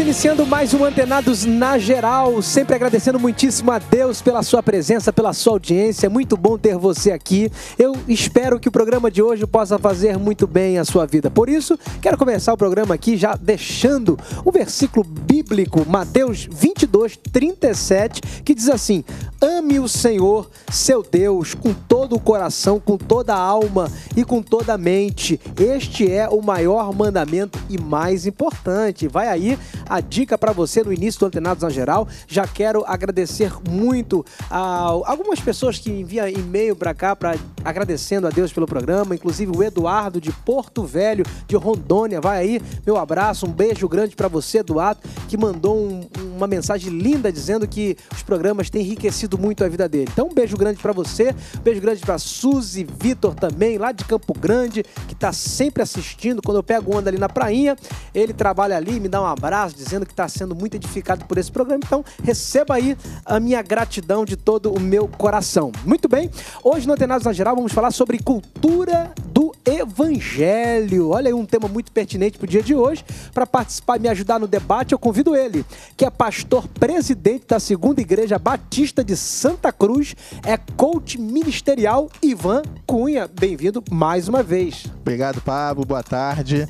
iniciando mais um Antenados na Geral, sempre agradecendo muitíssimo a Deus pela sua presença, pela sua audiência. É muito bom ter você aqui. Eu espero que o programa de hoje possa fazer muito bem a sua vida. Por isso, quero começar o programa aqui já deixando o versículo bíblico, Mateus 22, 37, que diz assim: Ame o Senhor, seu Deus, com todo o coração, com toda a alma e com toda a mente. Este é o maior mandamento e mais importante. Vai aí a dica para você no início do Antenados na Geral. Já quero agradecer muito a algumas pessoas que enviam e-mail para cá pra, agradecendo a Deus pelo programa, inclusive o Eduardo de Porto Velho, de Rondônia. Vai aí, meu abraço, um beijo grande para você, Eduardo, que mandou um, uma mensagem linda dizendo que os programas têm enriquecido muito a vida dele. Então, um beijo grande para você, um beijo grande para Suzy Vitor também, lá de Campo Grande, que está sempre assistindo. Quando eu pego onda ali na prainha, ele trabalha ali, me dá um abraço, dizendo que está sendo muito edificado por esse programa. Então, receba aí a minha gratidão de todo o meu coração. Muito bem, hoje no Antenados na Geral vamos falar sobre cultura do Evangelho. Olha aí um tema muito pertinente para o dia de hoje. Para participar e me ajudar no debate, eu convido ele, que é pastor presidente da Segunda Igreja Batista de Santa Cruz, é coach ministerial Ivan Cunha. Bem-vindo mais uma vez. Obrigado, Pablo. Boa tarde.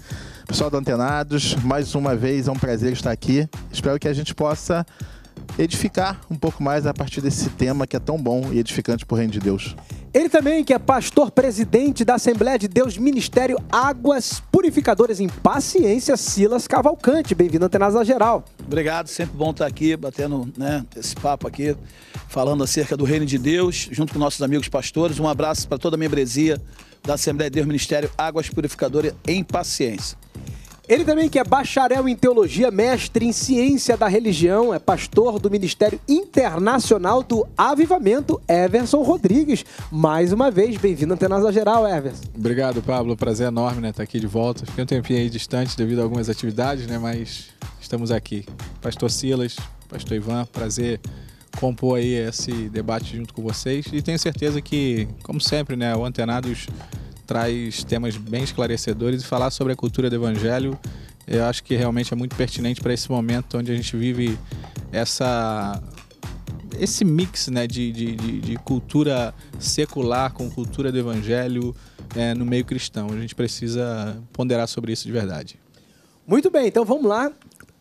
Pessoal do Antenados, mais uma vez é um prazer estar aqui. Espero que a gente possa edificar um pouco mais a partir desse tema que é tão bom e edificante para o reino de Deus. Ele também, que é pastor presidente da Assembleia de Deus Ministério Águas Purificadoras em Paciência, Silas Cavalcante. Bem-vindo Antenados da Geral. Obrigado, sempre bom estar aqui, batendo né, esse papo aqui, falando acerca do reino de Deus, junto com nossos amigos pastores. Um abraço para toda a membresia da Assembleia de Deus Ministério Águas Purificadoras em Paciência. Ele também que é bacharel em teologia, mestre em ciência da religião, é pastor do Ministério Internacional do Avivamento, Everson Rodrigues. Mais uma vez, bem-vindo à Antenasa Geral, Everson. Obrigado, Pablo. Prazer enorme né, estar tá aqui de volta. Fiquei um tempinho aí distante devido a algumas atividades, né, mas estamos aqui. Pastor Silas, pastor Ivan, prazer compor aí esse debate junto com vocês. E tenho certeza que, como sempre, né, o Antenados traz temas bem esclarecedores e falar sobre a cultura do evangelho, eu acho que realmente é muito pertinente para esse momento onde a gente vive essa esse mix né, de, de, de, de cultura secular com cultura do evangelho é, no meio cristão. A gente precisa ponderar sobre isso de verdade. Muito bem, então vamos lá.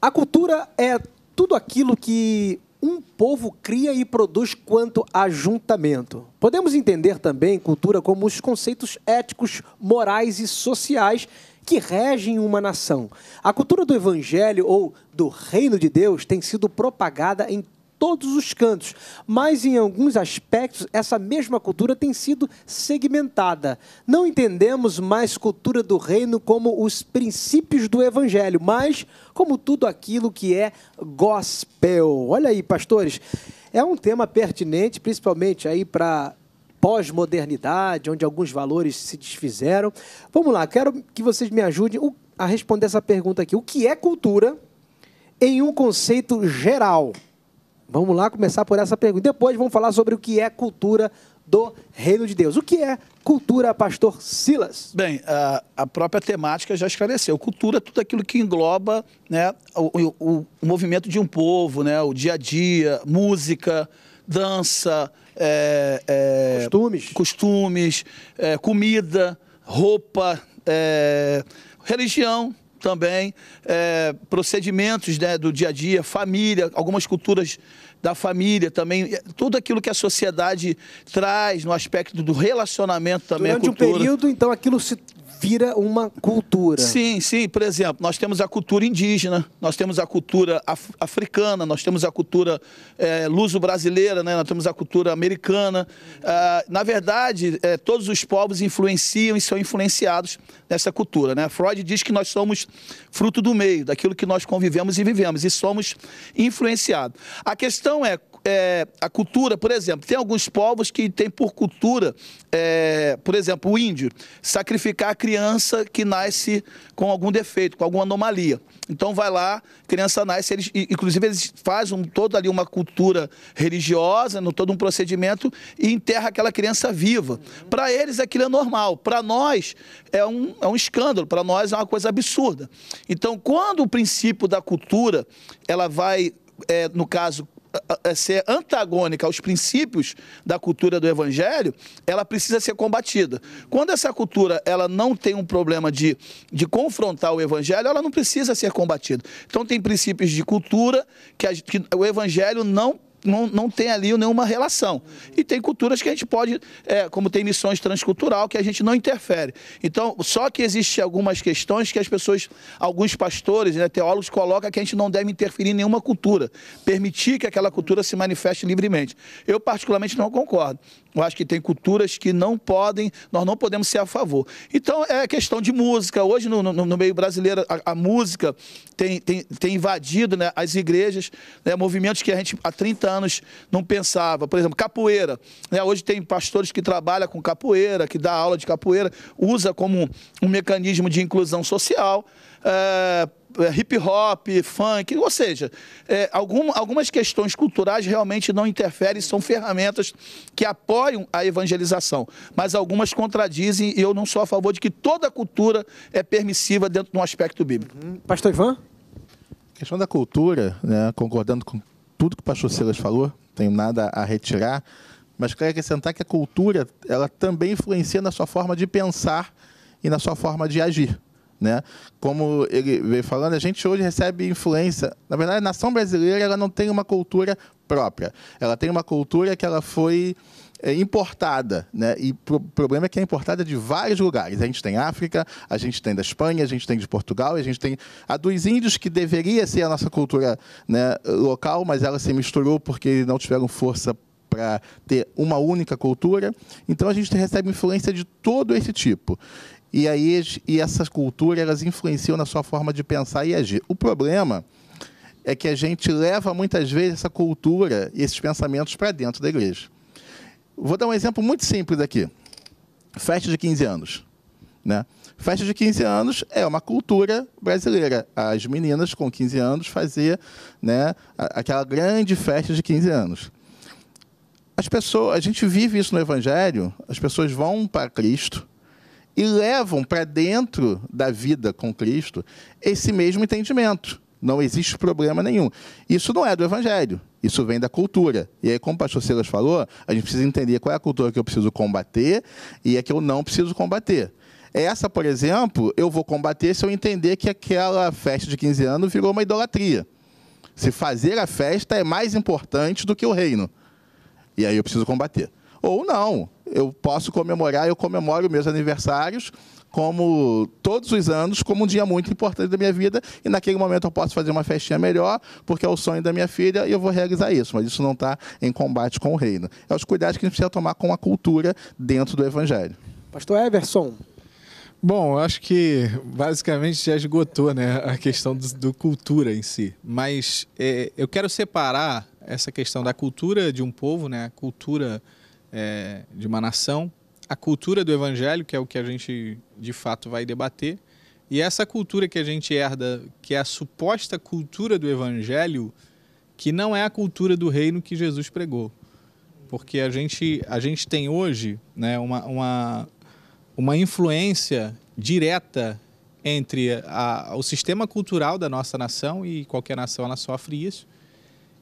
A cultura é tudo aquilo que um povo cria e produz quanto ajuntamento. Podemos entender também cultura como os conceitos éticos, morais e sociais que regem uma nação. A cultura do evangelho ou do reino de Deus tem sido propagada em todos os cantos, mas em alguns aspectos essa mesma cultura tem sido segmentada. Não entendemos mais cultura do reino como os princípios do evangelho, mas como tudo aquilo que é gospel. Olha aí, pastores, é um tema pertinente, principalmente aí para pós-modernidade, onde alguns valores se desfizeram. Vamos lá, quero que vocês me ajudem a responder essa pergunta aqui. O que é cultura em um conceito geral? Vamos lá começar por essa pergunta. Depois vamos falar sobre o que é cultura do reino de Deus. O que é cultura, pastor Silas? Bem, a, própria temática já esclareceu. Cultura é tudo aquilo que engloba né, o, o, o movimento de um povo, né, o dia a dia, música, dança, é, é, costumes, costumes é, comida, roupa, é, religião também é, procedimentos né, do dia a dia, família, algumas culturas da família também, é, tudo aquilo que a sociedade traz no aspecto do relacionamento também Durante à cultura. um período, então, aquilo se vira uma cultura. Sim, sim. Por exemplo, nós temos a cultura indígena, nós temos a cultura af africana, nós temos a cultura é, luso-brasileira, né? nós temos a cultura americana. Ah, na verdade, é, todos os povos influenciam e são influenciados nessa cultura. Né? Freud diz que nós somos fruto do meio, daquilo que nós convivemos e vivemos, e somos influenciados. A questão é é, a cultura, por exemplo, tem alguns povos que têm por cultura, é, por exemplo, o índio, sacrificar a criança que nasce com algum defeito, com alguma anomalia. Então vai lá, criança nasce, eles, inclusive eles fazem um, toda ali uma cultura religiosa, no, todo um procedimento, e enterra aquela criança viva. Uhum. Para eles aquilo é normal, para nós é um, é um escândalo, para nós é uma coisa absurda. Então quando o princípio da cultura, ela vai, é, no caso, ser antagônica aos princípios da cultura do evangelho, ela precisa ser combatida. Quando essa cultura ela não tem um problema de, de confrontar o evangelho, ela não precisa ser combatida. Então tem princípios de cultura que, a, que o evangelho não não, não tem ali nenhuma relação. E tem culturas que a gente pode, é, como tem missões transcultural, que a gente não interfere. Então, só que existem algumas questões que as pessoas, alguns pastores, né, teólogos, colocam que a gente não deve interferir em nenhuma cultura, permitir que aquela cultura se manifeste livremente. Eu, particularmente, não concordo. Eu acho que tem culturas que não podem, nós não podemos ser a favor. Então é questão de música. Hoje no, no, no meio brasileiro a, a, música tem, tem, tem invadido né, as igrejas, né, movimentos que a gente há 30 anos não pensava. Por exemplo, capoeira. Né, hoje tem pastores que trabalham com capoeira, que dá aula de capoeira, usa como um, um mecanismo de inclusão social. É, eh, hip hop, funk, ou seja, é, algum, algumas questões culturais realmente não interferem, são ferramentas que apoiam a evangelização, mas algumas contradizem e eu não sou a favor de que toda cultura é permissiva dentro de um aspecto bíblico. Uhum. Pastor Ivan? A questão da cultura, né, concordando com tudo que o pastor Silas falou, tenho nada a retirar, mas quero acrescentar que a cultura ela também influencia na sua forma de pensar e na sua forma de agir né? Como ele veio falando, a gente hoje recebe influência. Na verdade, a nação brasileira ela não tem uma cultura própria. Ela tem uma cultura que ela foi é, importada, né? E o pro problema é que é importada de vários lugares. A gente tem África, a gente tem da Espanha, a gente tem de Portugal, a gente tem a dos índios que deveria ser a nossa cultura, né, local, mas ela se misturou porque não tiveram força para ter uma única cultura. Então a gente recebe influência de todo esse tipo. E aí e essas culturas elas influenciam na sua forma de pensar e agir. O problema é que a gente leva muitas vezes essa cultura e esses pensamentos para dentro da igreja. Vou dar um exemplo muito simples aqui. Festa de 15 anos, né? Festa de 15 anos é uma cultura brasileira. As meninas com 15 anos fazia né, aquela grande festa de 15 anos. As pessoas, a gente vive isso no evangelho, as pessoas vão para Cristo, e levam para dentro da vida com Cristo esse mesmo entendimento. Não existe problema nenhum. Isso não é do Evangelho, isso vem da cultura. E aí, como o pastor Silas falou, a gente precisa entender qual é a cultura que eu preciso combater e a é que eu não preciso combater. Essa, por exemplo, eu vou combater se eu entender que aquela festa de 15 anos virou uma idolatria. Se fazer a festa é mais importante do que o reino. E aí eu preciso combater. Ou não, eu posso comemorar, eu comemoro meus aniversários como todos os anos, como um dia muito importante da minha vida, e naquele momento eu posso fazer uma festinha melhor, porque é o sonho da minha filha e eu vou realizar isso, mas isso não está em combate com o reino. É os cuidados que a gente precisa tomar com a cultura dentro do evangelho. Pastor Everson. Bom, eu acho que basicamente já esgotou né, a questão do, do cultura em si, mas é, eu quero separar essa questão da cultura de um povo, né, a cultura é, de uma nação, a cultura do evangelho, que é o que a gente de fato vai debater, e essa cultura que a gente herda, que é a suposta cultura do evangelho, que não é a cultura do reino que Jesus pregou. Porque a gente, a gente tem hoje né, uma, uma, uma influência direta entre a, o sistema cultural da nossa nação, e qualquer nação ela sofre isso,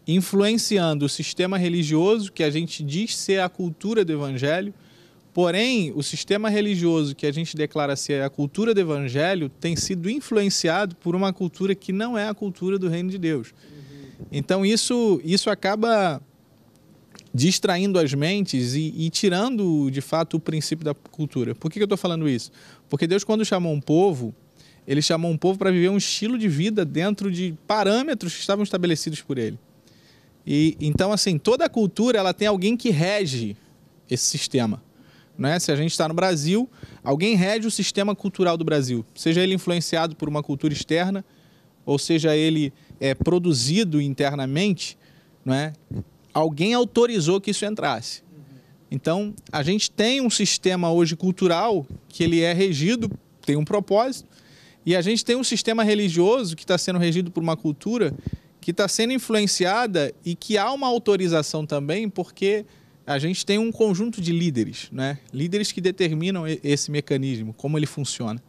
influenciando o sistema religioso, que a gente diz ser a cultura do evangelho, porém, o sistema religioso que a gente declara ser a cultura do evangelho tem sido influenciado por uma cultura que não é a cultura do reino de Deus. Então, isso, isso acaba distraindo as mentes e, e, tirando de fato o princípio da cultura. Por que, que eu estou falando isso? Porque Deus, quando chamou um povo, ele chamou um povo para viver um estilo de vida dentro de parâmetros que estavam estabelecidos por ele. E então assim, toda cultura ela tem alguém que rege esse sistema. Né? Se a gente está no Brasil, alguém rege o sistema cultural do Brasil, seja ele influenciado por uma cultura externa, ou seja ele é, produzido internamente, né? alguém autorizou que isso entrasse. Então, a gente tem um sistema hoje cultural que ele é regido, tem um propósito, e a gente tem um sistema religioso que está sendo regido por uma cultura que está sendo influenciada e que há uma autorização também, porque a gente tem um conjunto de líderes, né? líderes que determinam esse mecanismo, como ele funciona.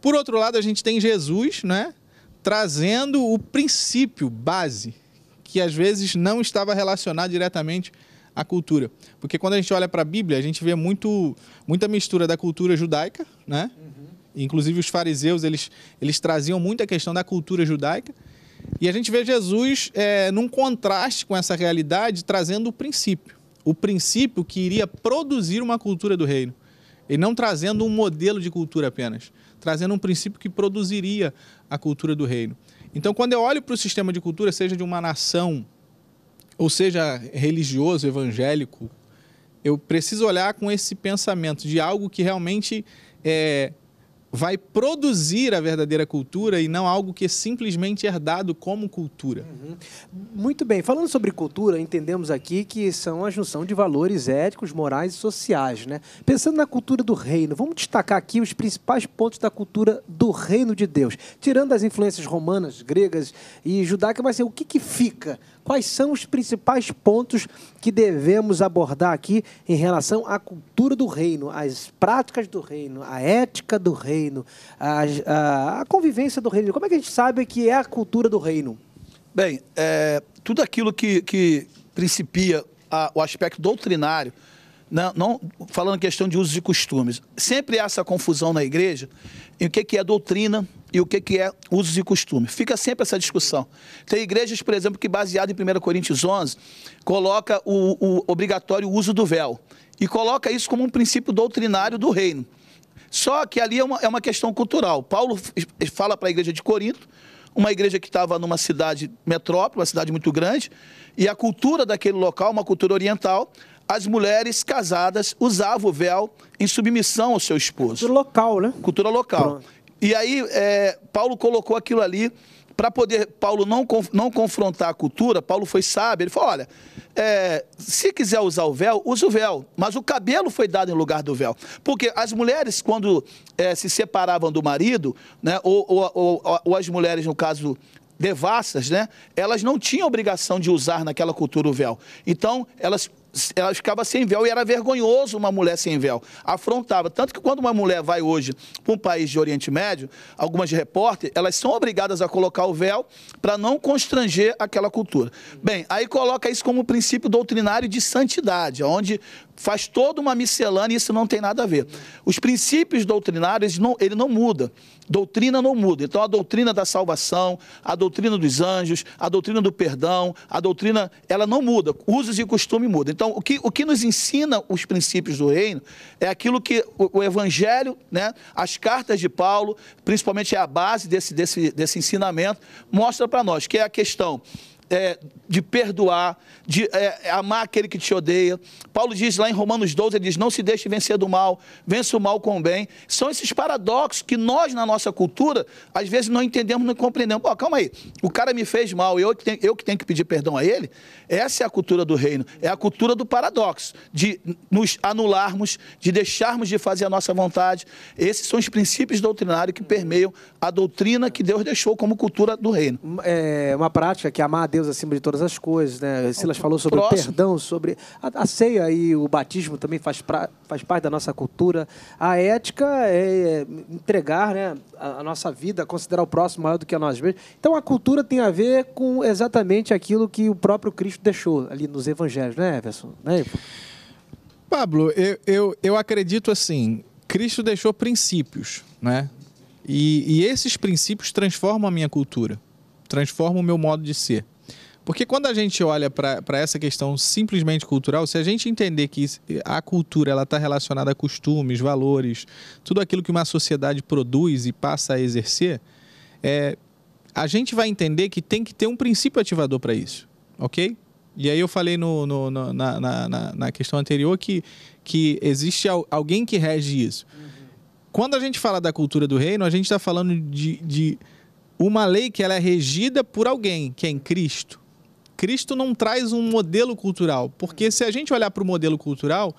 Por outro lado, a gente tem Jesus né? trazendo o princípio base, que às vezes não estava relacionado diretamente à cultura. Porque quando a gente olha para a Bíblia, a gente vê muito, muita mistura da cultura judaica, né? Uhum. inclusive os fariseus, eles, eles traziam muita questão da cultura judaica, e a gente vê Jesus é, num contraste com essa realidade, trazendo o princípio. O princípio que iria produzir uma cultura do reino. E não trazendo um modelo de cultura apenas, trazendo um princípio que produziria a cultura do reino. Então, quando eu olho para o sistema de cultura, seja de uma nação, ou seja religioso, evangélico, eu preciso olhar com esse pensamento de algo que realmente é, vai produzir a verdadeira cultura e não algo que é simplesmente herdado como cultura. Uhum. Muito bem. Falando sobre cultura, entendemos aqui que são a junção de valores éticos, morais e sociais. Né? Pensando na cultura do reino, vamos destacar aqui os principais pontos da cultura do reino de Deus. Tirando as influências romanas, gregas e judaicas, mas assim, o que, que fica quais são os principais pontos que devemos abordar aqui em relação à cultura do reino, às práticas do reino, à ética do reino, à, convivência do reino. Como é que a gente sabe que é a cultura do reino? Bem, é, tudo aquilo que, que principia a, o aspecto doutrinário, não, né, não, falando questão de usos e costumes, sempre há essa confusão na igreja em o que, que é doutrina e o que, que é usos e costumes. Fica sempre essa discussão. Tem igrejas, por exemplo, que baseado em 1 Coríntios 11, coloca o, o obrigatório uso do véu e coloca isso como um princípio doutrinário do reino. Só que ali é uma, é uma questão cultural. Paulo fala para a igreja de Corinto, uma igreja que estava numa cidade metrópole, uma cidade muito grande, e a cultura daquele local, uma cultura oriental, as mulheres casadas usavam o véu em submissão ao seu esposo. Cultura local, né? Cultura local. Pronto. E aí, é, Paulo colocou aquilo ali para poder Paulo não, não confrontar a cultura, Paulo foi sábio, ele falou: olha, é, se quiser usar o véu, use o véu. Mas o cabelo foi dado em lugar do véu. Porque as mulheres, quando é, se separavam do marido, né, ou, ou, ou, ou as mulheres, no caso devassas, né? Elas não tinham obrigação de usar naquela cultura o véu. Então, elas ela ficava sem véu e era vergonhoso uma mulher sem véu. Afrontava. Tanto que quando uma mulher vai hoje para um país de Oriente Médio, algumas repórteres, elas são obrigadas a colocar o véu para não constranger aquela cultura. Bem, aí coloca isso como princípio doutrinário de santidade, onde faz toda uma miscelânea e isso não tem nada a ver. Os princípios doutrinários, não, ele não muda. Doutrina não muda. Então, a doutrina da salvação, a doutrina dos anjos, a doutrina do perdão, a doutrina, ela não muda. Usos e costumes mudam. Então, o que, o que nos ensina os princípios do reino é aquilo que o, o evangelho, né, as cartas de Paulo, principalmente é a base desse, desse, desse ensinamento, mostra para nós, que é a questão é, de perdoar, de é, amar aquele que te odeia. Paulo diz lá em Romanos 12, ele diz, não se deixe vencer do mal, vença o mal com o bem. São esses paradoxos que nós, na nossa cultura, às vezes não entendemos, não compreendemos. Pô, calma aí, o cara me fez mal, eu que, tenho, eu que tenho que pedir perdão a ele? Essa é a cultura do reino, é a cultura do paradoxo, de nos anularmos, de deixarmos de fazer a nossa vontade. Esses são os princípios doutrinários que permeiam a doutrina que Deus deixou como cultura do reino. É uma prática que é amar a Deus Deus acima de todas as coisas, né? Silas falou sobre Próximo. o perdão, sobre a, a, ceia e o batismo também faz, pra, faz parte da nossa cultura. A ética é, é entregar, né, a, a, nossa vida, considerar o próximo maior do que a nós mesmos. Então a cultura tem a ver com exatamente aquilo que o próprio Cristo deixou ali nos evangelhos, né, Everson? Né? Pablo, eu, eu, eu acredito assim, Cristo deixou princípios, né? E, e, esses princípios transformam a minha cultura, transformam o meu modo de ser. Porque quando a gente olha para essa questão simplesmente cultural, se a gente entender que a cultura ela está relacionada a costumes, valores, tudo aquilo que uma sociedade produz e passa a exercer, é, a gente vai entender que tem que ter um princípio ativador para isso, ok? E aí eu falei no, no, no na, na, na, questão anterior que, que existe alguém que rege isso. Uhum. Quando a gente fala da cultura do reino, a gente está falando de, de uma lei que ela é regida por alguém, que é em Cristo. Cristo não traz um modelo cultural, porque se a gente olhar para o modelo cultural,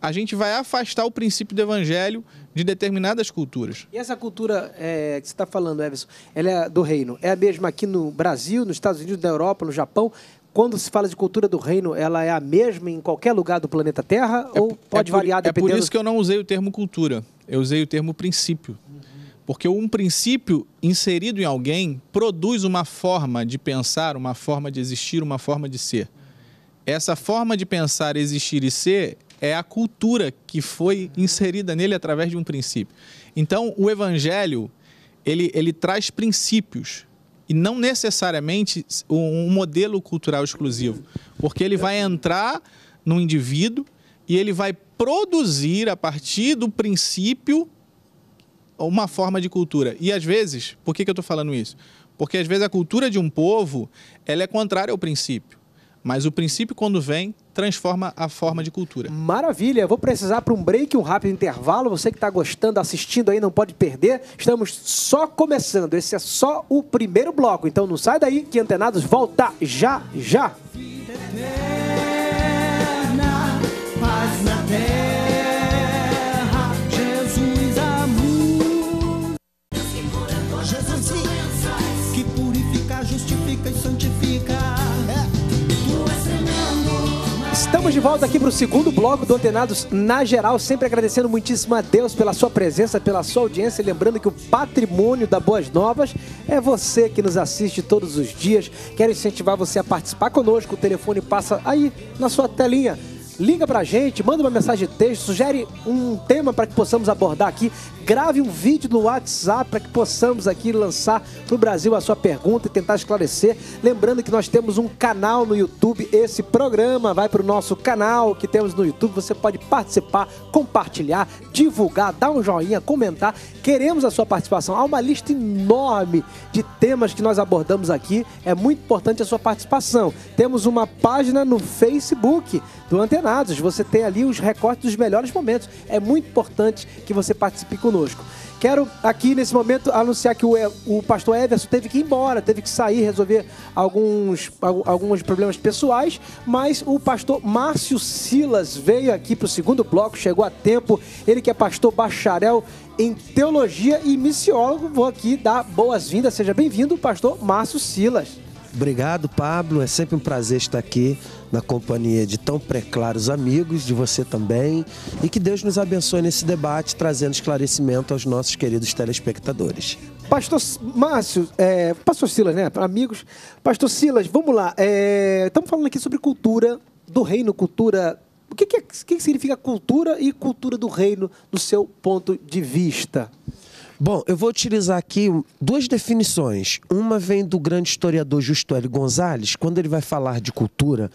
a gente vai afastar o princípio do evangelho de determinadas culturas. E essa cultura é, que você está falando, Everson, ela é do reino. É a mesma aqui no Brasil, nos Estados Unidos, na Europa, no Japão? Quando se fala de cultura do reino, ela é a mesma em qualquer lugar do planeta Terra? É, ou é pode é por, variar dependendo... É por isso que eu não usei o termo cultura. Eu usei o termo princípio. Uhum. Porque um princípio inserido em alguém produz uma forma de pensar, uma forma de existir, uma forma de ser. Essa forma de pensar, existir e ser é a cultura que foi inserida nele através de um princípio. Então, o evangelho, ele, ele traz princípios e não necessariamente um modelo cultural exclusivo, porque ele vai entrar no indivíduo e ele vai produzir a partir do princípio uma forma de cultura. E às vezes, por que, que eu estou falando isso? Porque às vezes a cultura de um povo ela é contrária ao princípio. Mas o princípio, quando vem, transforma a forma de cultura. Maravilha! Vou precisar para um break, um rápido intervalo. Você que está gostando, assistindo aí, não pode perder. Estamos só começando. Esse é só o primeiro bloco. Então não sai daí que Antenados volta já já. Vida eterna, paz na terra. Estamos de volta aqui para o segundo bloco do Antenados na geral, sempre agradecendo muitíssimo a Deus pela sua presença, pela sua audiência, lembrando que o patrimônio da Boas Novas é você que nos assiste todos os dias. Quero incentivar você a participar conosco, o telefone passa aí na sua telinha liga pra gente, manda uma mensagem de texto, sugere um tema para que possamos abordar aqui grave um vídeo no WhatsApp para que possamos aqui lançar para o Brasil a sua pergunta e tentar esclarecer. Lembrando que nós temos um canal no YouTube, esse programa vai para o nosso canal que temos no YouTube. Você pode participar, compartilhar, divulgar, dar um joinha, comentar. Queremos a sua participação. Há uma lista enorme de temas que nós abordamos aqui. É muito importante a sua participação. Temos uma página no Facebook do Antenados. Você tem ali os recortes dos melhores momentos. É muito importante que você participe conosco conosco. Quero aqui nesse momento anunciar que o, o pastor Everson teve que ir embora, teve que sair, resolver alguns, alguns problemas pessoais, mas o pastor Márcio Silas veio aqui para o segundo bloco, chegou a tempo. Ele que é pastor bacharel em teologia e missiólogo. Vou aqui dar boas-vindas, seja bem-vindo, pastor Márcio Silas. Obrigado, Pablo. É sempre um prazer estar aqui na companhia de tão preclaros amigos, de você também, e que Deus nos abençoe nesse debate, trazendo esclarecimento aos nossos queridos telespectadores. Pastor Márcio, é, Pastor Silas, né? Amigos, Pastor Silas, vamos lá. É, estamos falando aqui sobre cultura do reino, cultura. O que, que, é, que significa cultura e cultura do reino, do seu ponto de vista? Bom, eu vou utilizar aqui duas definições. Uma vem do grande historiador Justo L. Gonzalez, quando ele vai falar de cultura,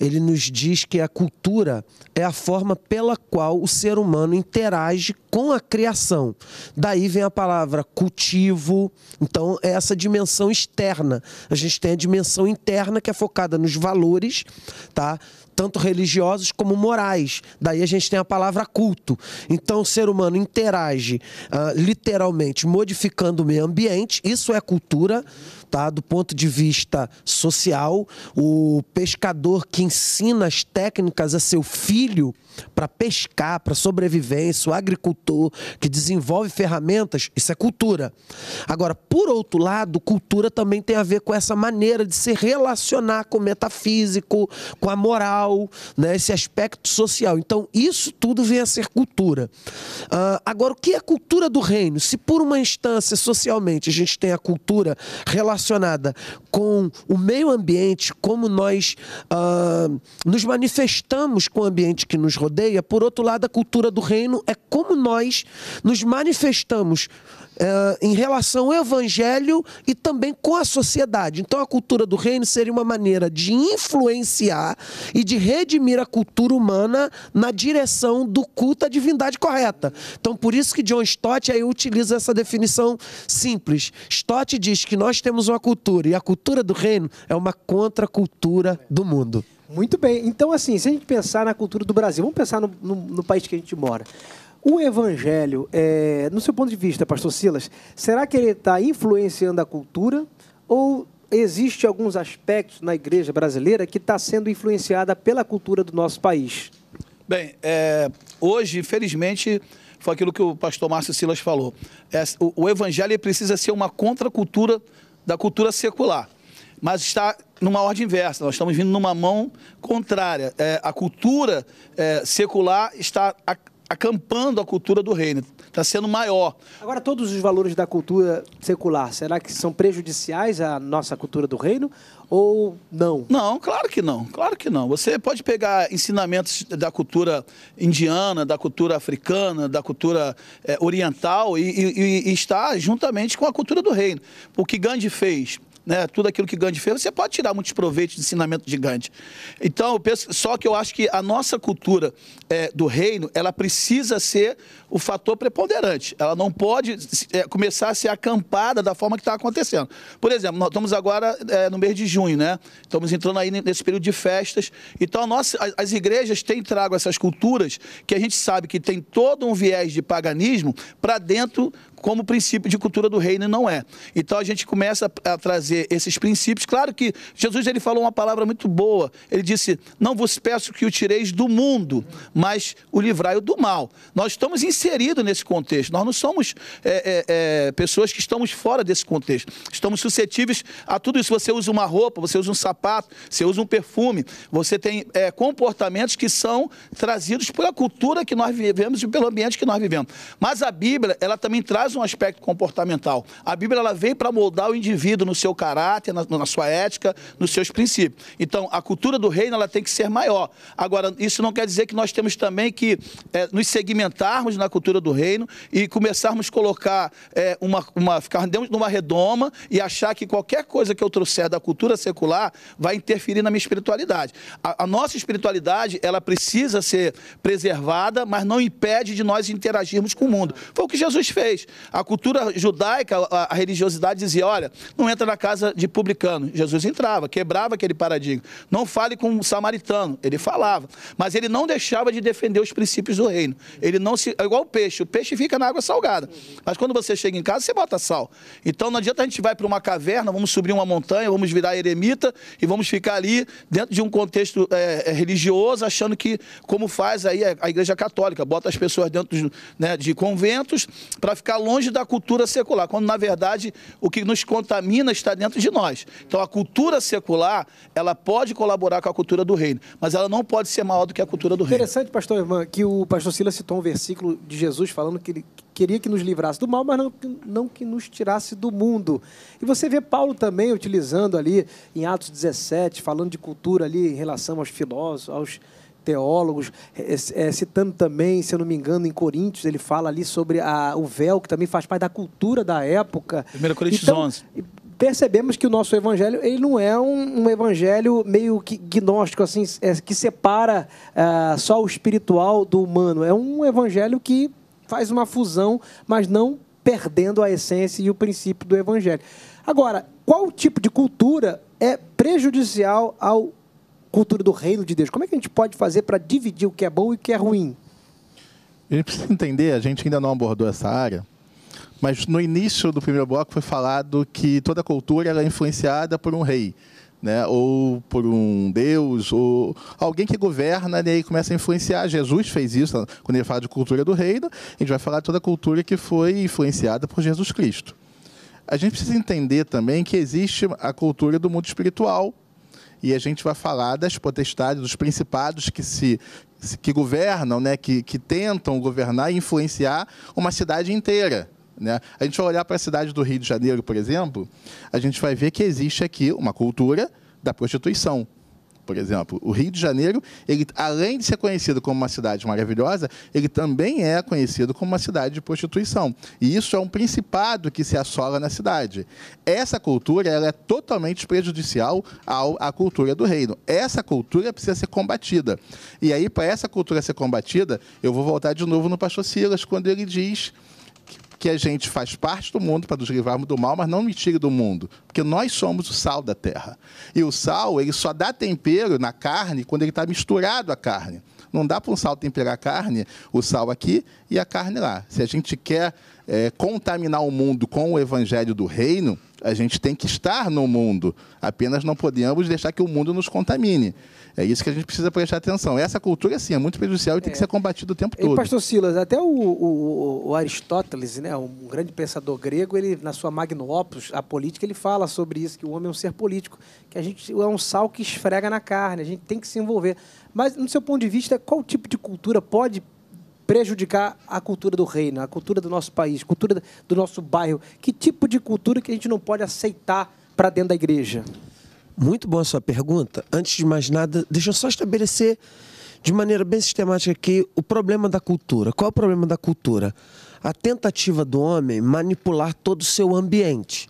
ele nos diz que a cultura é a forma pela qual o ser humano interage com a criação. Daí vem a palavra cultivo. Então, é essa dimensão externa. A gente tem a dimensão interna que é focada nos valores, tá? tanto religiosos como morais. Daí a gente tem a palavra culto. Então o ser humano interage uh, literalmente modificando o meio ambiente, isso é cultura tá? Do ponto de vista social, o pescador que ensina as técnicas a seu filho para pescar, para sobrevivência, o agricultor que desenvolve ferramentas, isso é cultura. Agora, por outro lado, cultura também tem a ver com essa maneira de se relacionar com o metafísico, com a moral, né? esse aspecto social. Então, isso tudo vem a ser cultura. Uh, agora, o que é cultura do reino? Se por uma instância socialmente a gente tem a cultura relacionada relacionada com o meio ambiente, como nós uh, nos manifestamos com o ambiente que nos rodeia, por outro lado, a cultura do reino é como nós nos manifestamos é, em relação ao evangelho e também com a sociedade. Então, a cultura do reino seria uma maneira de influenciar e de redimir a cultura humana na direção do culto à divindade correta. Então, por isso que John Stott aí utiliza essa definição simples. Stott diz que nós temos uma cultura e a cultura do reino é uma contracultura do mundo. Muito bem. Então, assim, se a gente pensar na cultura do Brasil, vamos pensar no, no, no país que a gente mora. O evangelho, é, no seu ponto de vista, pastor Silas, será que ele está influenciando a cultura ou existe alguns aspectos na igreja brasileira que está sendo influenciada pela cultura do nosso país? Bem, é, hoje, felizmente, foi aquilo que o pastor Márcio Silas falou. É, o, o evangelho precisa ser uma contracultura da cultura secular mas está numa ordem inversa. Nós estamos vindo numa mão contrária. É, a cultura é, secular está acampando a cultura do reino, está sendo maior. Agora, todos os valores da cultura secular, será que são prejudiciais à nossa cultura do reino ou não? Não, claro que não, claro que não. Você pode pegar ensinamentos da cultura indiana, da cultura africana, da cultura é, oriental e, e, e estar juntamente com a cultura do reino. O que Gandhi fez? né, tudo aquilo que Gandhi fez, você pode tirar muitos proveitos do ensinamento de Gandhi. Então, penso, só que eu acho que a nossa cultura é, do reino, ela precisa ser o fator preponderante. Ela não pode é, começar a ser acampada da forma que está acontecendo. Por exemplo, nós estamos agora é, no mês de junho, né? Estamos entrando aí nesse período de festas. Então, nossa, as, as igrejas têm trago essas culturas que a gente sabe que tem todo um viés de paganismo para dentro como princípio de cultura do reino não é. Então a gente começa a trazer esses princípios. Claro que Jesus ele falou uma palavra muito boa. Ele disse: "Não vos peço que o tireis do mundo, mas o livrai do mal". Nós estamos inseridos nesse contexto. Nós não somos é, é, é, pessoas que estamos fora desse contexto. Estamos suscetíveis a tudo isso. Você usa uma roupa, você usa um sapato, você usa um perfume, você tem é, comportamentos que são trazidos pela cultura que nós vivemos e pelo ambiente que nós vivemos. Mas a Bíblia ela também traz mais um aspecto comportamental. A Bíblia ela vem para moldar o indivíduo no seu caráter, na, na, sua ética, nos seus princípios. Então, a cultura do reino ela tem que ser maior. Agora, isso não quer dizer que nós temos também que é, nos segmentarmos na cultura do reino e começarmos a colocar é, uma, uma, ficar dentro de uma redoma e achar que qualquer coisa que eu trouxer da cultura secular vai interferir na minha espiritualidade. A, a nossa espiritualidade ela precisa ser preservada, mas não impede de nós interagirmos com o mundo. Foi o que Jesus fez. A cultura judaica, a, religiosidade dizia: olha, não entra na casa de publicano. Jesus entrava, quebrava aquele paradigma. Não fale com um samaritano. Ele falava. Mas ele não deixava de defender os princípios do reino. Ele não se. É igual o peixe. O peixe fica na água salgada. Mas quando você chega em casa, você bota sal. Então não adianta a gente vai para uma caverna, vamos subir uma montanha, vamos virar eremita e vamos ficar ali dentro de um contexto é, é religioso, achando que, como faz aí a, a Igreja Católica, bota as pessoas dentro de, né, de conventos para ficar longe longe da cultura secular, quando na verdade o que nos contamina está dentro de nós. Então a cultura secular, ela pode colaborar com a cultura do reino, mas ela não pode ser maior do que a cultura do reino. Interessante, pastor Irmã, que o pastor Silas citou um versículo de Jesus falando que ele queria que nos livrasse do mal, mas não, não que nos tirasse do mundo. E você vê Paulo também utilizando ali em Atos 17, falando de cultura ali em relação aos filósofos, aos teólogos, é, é, citando também, se eu não me engano, em Coríntios, ele fala ali sobre a, o véu, que também faz parte da cultura da época. 1 Coríntios então, 11 percebemos que o nosso evangelho ele não é um, um evangelho meio que gnóstico assim é, que separa é, só o espiritual do humano é um evangelho que faz uma fusão mas não perdendo a essência e o princípio do evangelho agora qual tipo de cultura é prejudicial ao cultura do reino de Deus? Como é que a gente pode fazer para dividir o que é bom e o que é ruim? A gente precisa entender, a gente ainda não abordou essa área, mas no início do primeiro bloco foi falado que toda cultura é influenciada por um rei, né? ou por um deus, ou alguém que governa né? e começa a influenciar. Jesus fez isso, quando ele fala de cultura do reino, a gente vai falar de toda cultura que foi influenciada por Jesus Cristo. A gente precisa entender também que existe a cultura do mundo espiritual, e a gente vai falar das potestades, dos principados que se que governam, né, que, que tentam governar e influenciar uma cidade inteira. Né? A gente vai olhar para a cidade do Rio de Janeiro, por exemplo, a gente vai ver que existe aqui uma cultura da prostituição por exemplo. O Rio de Janeiro, ele, além de ser conhecido como uma cidade maravilhosa, ele também é conhecido como uma cidade de prostituição. E isso é um principado que se assola na cidade. Essa cultura ela é totalmente prejudicial ao, à cultura do reino. Essa cultura precisa ser combatida. E aí, para essa cultura ser combatida, eu vou voltar de novo no Pastor Silas, quando ele diz que a gente faz parte do mundo para nos livrarmos do mal, mas não me tire do mundo, porque nós somos o sal da terra. E o sal, ele só dá tempero na carne quando ele está misturado à carne. Não dá para um sal temperar a carne, o sal aqui e a carne lá. Se a gente quer é, contaminar o mundo com o evangelho do reino, a gente tem que estar no mundo, apenas não podemos deixar que o mundo nos contamine. É isso que a gente precisa prestar atenção. Essa cultura, sim, é muito prejudicial e é. tem que é. ser combatida o tempo e, todo. E, pastor Silas, até o, o, o, Aristóteles, né, um grande pensador grego, ele, na sua Magno Opus, a política, ele fala sobre isso, que o homem é um ser político, que a gente é um sal que esfrega na carne, a gente tem que se envolver. Mas, no seu ponto de vista, qual tipo de cultura pode prejudicar a cultura do reino, a cultura do nosso país, a cultura do nosso bairro? Que tipo de cultura que a gente não pode aceitar para dentro da igreja? Muito boa a sua pergunta. Antes de mais nada, deixa eu só estabelecer de maneira bem sistemática aqui o problema da cultura. Qual é o problema da cultura? A tentativa do homem manipular todo o seu ambiente.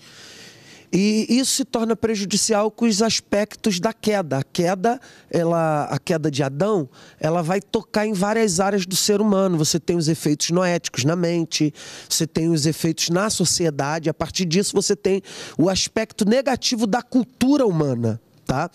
E isso se torna prejudicial com os aspectos da queda. A queda, ela, a queda de Adão, ela vai tocar em várias áreas do ser humano. Você tem os efeitos noéticos na mente, você tem os efeitos na sociedade. A partir disso, você tem o aspecto negativo da cultura humana. Tá?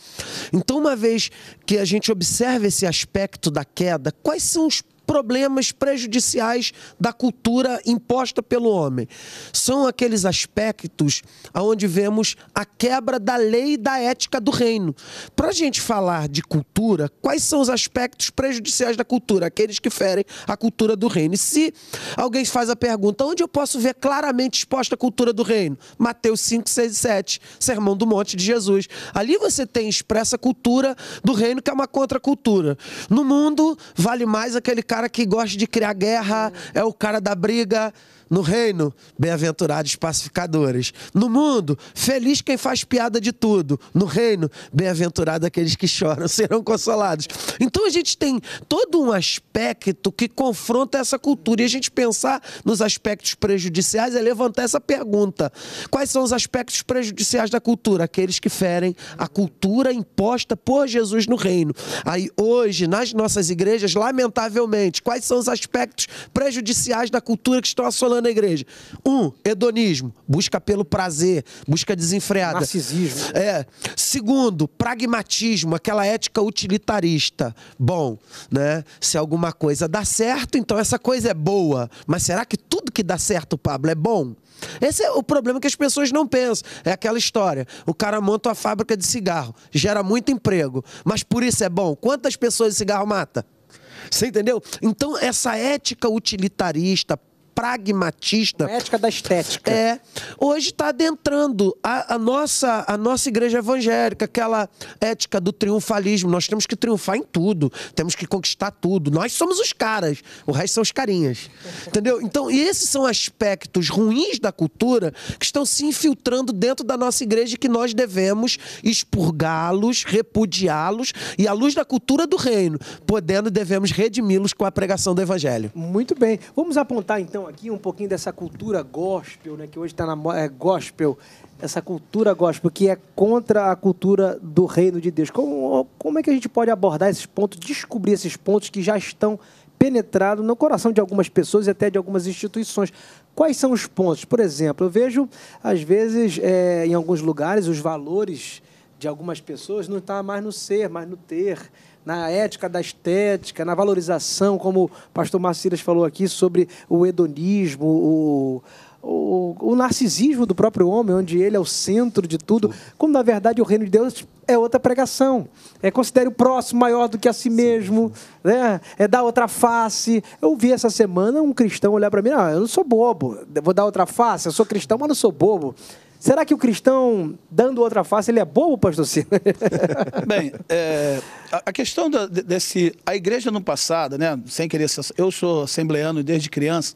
Então, uma vez que a gente observa esse aspecto da queda, quais são os problemas prejudiciais da cultura imposta pelo homem. São aqueles aspectos onde vemos a quebra da lei e da ética do reino. Para a gente falar de cultura, quais são os aspectos prejudiciais da cultura? Aqueles que ferem a cultura do reino. E se alguém faz a pergunta, onde eu posso ver claramente exposta a cultura do reino? Mateus 5, 6 e 7, Sermão do Monte de Jesus. Ali você tem expressa a cultura do reino, que é uma contracultura. No mundo, vale mais aquele caso cara que gosta de criar guerra, é o cara da briga. No reino, bem-aventurados pacificadores. No mundo, feliz quem faz piada de tudo. No reino, bem-aventurados aqueles que choram, serão consolados. Então a gente tem todo um aspecto que confronta essa cultura. E a gente pensar nos aspectos prejudiciais é levantar essa pergunta: quais são os aspectos prejudiciais da cultura? Aqueles que ferem a cultura imposta por Jesus no reino. Aí hoje, nas nossas igrejas, lamentavelmente, quais são os aspectos prejudiciais da cultura que estão assolando? na igreja. Um, hedonismo, busca pelo prazer, busca desenfreada. Narcisismo. É. Segundo, pragmatismo, aquela ética utilitarista. Bom, né? Se alguma coisa dá certo, então essa coisa é boa. Mas será que tudo que dá certo, Pablo, é bom? Esse é o problema que as pessoas não pensam. É aquela história. O cara monta uma fábrica de cigarro, gera muito emprego. Mas por isso é bom. Quantas pessoas esse cigarro mata? Você entendeu? Então, essa ética utilitarista, pragmatista. A ética da estética. É. Hoje está adentrando a, a, nossa, a nossa igreja evangélica, aquela ética do triunfalismo. Nós temos que triunfar em tudo, temos que conquistar tudo. Nós somos os caras, o resto são os carinhas. Entendeu? Então, esses são aspectos ruins da cultura que estão se infiltrando dentro da nossa igreja e que nós devemos expurgá-los, repudiá-los e, à luz da cultura do reino, podendo devemos redimi-los com a pregação do evangelho. Muito bem. Vamos apontar então aqui, um pouquinho dessa cultura gospel, né, que hoje está na é, gospel, essa cultura gospel que é contra a cultura do reino de Deus. Como, como é que a gente pode abordar esses pontos, descobrir esses pontos que já estão penetrados no coração de algumas pessoas e até de algumas instituições? Quais são os pontos? Por exemplo, eu vejo, às vezes, é, em alguns lugares, os valores de algumas pessoas não está mais no ser, mas no ter, na ética da estética, na valorização, como o pastor Macias falou aqui, sobre o hedonismo, o, o, o, narcisismo do próprio homem, onde ele é o centro de tudo, como na verdade o reino de Deus é outra pregação. É considere o próximo maior do que a si mesmo, né? é dar outra face. Eu vi essa semana um cristão olhar para mim, ah, eu não sou bobo, vou dar outra face, eu sou cristão, mas não sou bobo. Será que o cristão, dando outra face, ele é bobo, pastor Ciro? Bem, é, a questão da, desse... A igreja no passado, né, sem querer... Eu sou assembleano desde criança.